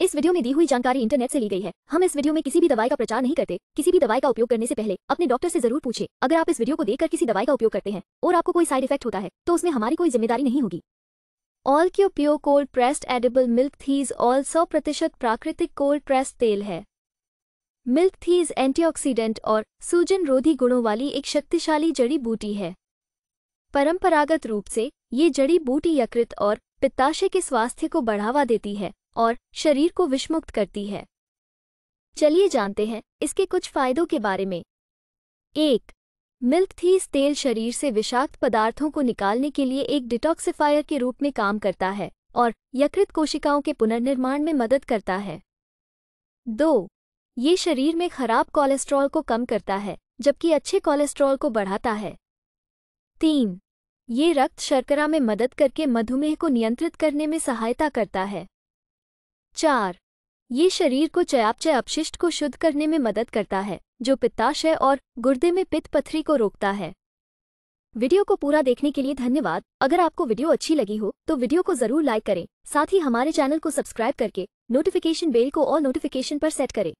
इस वीडियो में दी हुई जानकारी इंटरनेट से ली गई है हम इस वीडियो में किसी भी दवाई का प्रचार नहीं करते किसी भी दवाई का उपयोग करने से पहले अपने डॉक्टर से जरूर पूछे अगर आप इस वीडियो को देखकर किसी दवाई का उपयोग करते हैं और आपको कोई साइड इफेक्ट होता है तो उसमें हमारी कोई जिम्मेदारी नहीं होगी all Q pure cold pressed edible milk थीज ऑल सौ प्रतिशत प्राकृतिक कोल्ड प्रेस्ड तेल है मिल्क थीज एंटी और सूजन रोधी गुणों वाली एक शक्तिशाली जड़ी बूटी है परंपरागत रूप से ये जड़ी बूटी यकृत और पित्ताशय के स्वास्थ्य को बढ़ावा देती है और शरीर को विषमुक्त करती है चलिए जानते हैं इसके कुछ फायदों के बारे में एक मिल्क थीस तेल शरीर से विषाक्त पदार्थों को निकालने के लिए एक डिटॉक्सिफायर के रूप में काम करता है और यकृत कोशिकाओं के पुनर्निर्माण में मदद करता है दो ये शरीर में खराब कोलेस्ट्रॉल को कम करता है जबकि अच्छे कोलेस्ट्रॉल को बढ़ाता है तीन ये रक्त शर्करा में मदद करके मधुमेह को नियंत्रित करने में सहायता करता है चार ये शरीर को चयापचय अपशिष्ट को शुद्ध करने में मदद करता है जो पित्ताशय और गुर्दे में पित्त पथरी को रोकता है वीडियो को पूरा देखने के लिए धन्यवाद अगर आपको वीडियो अच्छी लगी हो तो वीडियो को जरूर लाइक करें साथ ही हमारे चैनल को सब्सक्राइब करके नोटिफिकेशन बेल को और नोटिफिकेशन पर सेट करें